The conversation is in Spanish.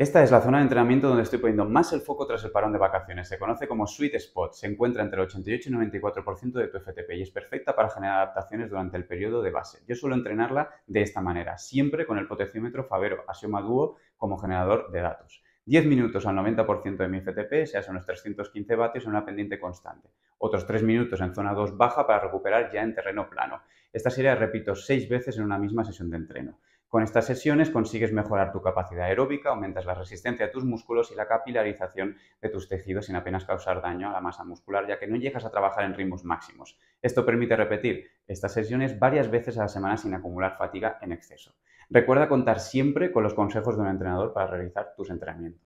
Esta es la zona de entrenamiento donde estoy poniendo más el foco tras el parón de vacaciones. Se conoce como sweet spot. Se encuentra entre el 88 y 94% de tu FTP y es perfecta para generar adaptaciones durante el periodo de base. Yo suelo entrenarla de esta manera, siempre con el potenciómetro Favero Asioma Duo como generador de datos. 10 minutos al 90% de mi FTP, sea son los 315 vatios en una pendiente constante. Otros 3 minutos en zona 2 baja para recuperar ya en terreno plano. Esta serie repito 6 veces en una misma sesión de entreno. Con estas sesiones consigues mejorar tu capacidad aeróbica, aumentas la resistencia de tus músculos y la capilarización de tus tejidos sin apenas causar daño a la masa muscular, ya que no llegas a trabajar en ritmos máximos. Esto permite repetir estas sesiones varias veces a la semana sin acumular fatiga en exceso. Recuerda contar siempre con los consejos de un entrenador para realizar tus entrenamientos.